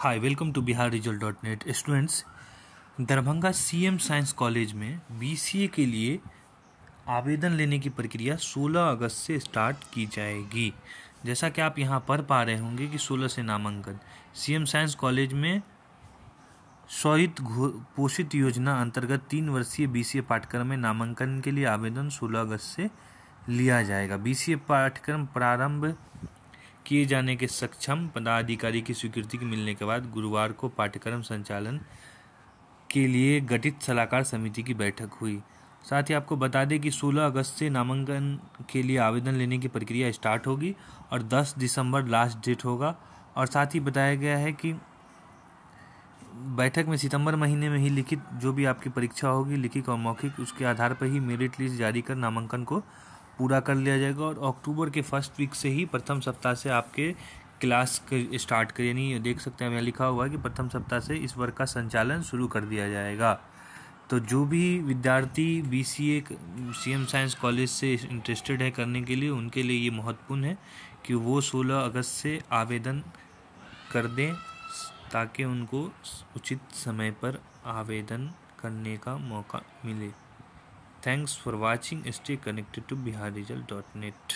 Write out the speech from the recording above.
Hi welcome to Bihar result dot net students Darbhanga CM science college में BCA के लिए आवेदन लेने की प्रक्रिया 16 अगस्त से स्टार्ट की जाएगी जैसा कि आप यहाँ पढ़ पा रहे होंगे कि 16 से नामांकन सीएम साइंस कॉलेज में स्वरित पोषित योजना अंतर्गत तीन वर्षीय बीसीए पाठ्यक्रम में नामांकन के लिए आवेदन 16 अगस्त से लिया जाएगा ए पाठ्यक्रम प्रारंभ किए जाने के सक्षम पदाधिकारी की स्वीकृति मिलने के बाद गुरुवार को पाठ्यक्रम संचालन के लिए गठित सलाहकार समिति की बैठक हुई साथ ही आपको बता दें कि 16 अगस्त से नामांकन के लिए आवेदन लेने की प्रक्रिया स्टार्ट होगी और 10 दिसंबर लास्ट डेट होगा और साथ ही बताया गया है कि बैठक में सितंबर महीने में ही लिखित जो भी आपकी परीक्षा होगी लिखित और मौखिक उसके आधार पर ही मेरिट लिस्ट जारी कर नामांकन को पूरा कर लिया जाएगा और अक्टूबर के फर्स्ट वीक से ही प्रथम सप्ताह से आपके क्लास स्टार्ट कर यानी देख सकते हैं मैं लिखा हुआ है कि प्रथम सप्ताह से इस वर्ग का संचालन शुरू कर दिया जाएगा तो जो भी विद्यार्थी B C A C M science college से इंटरेस्टेड है करने के लिए उनके लिए ये महत्वपूर्ण है कि वो 16 अगस्त से आवेदन कर दें ताकि उनको उचित समय पर आवेदन करने का मौका मिले Thanks for watching. Stay connected to biharresult.net.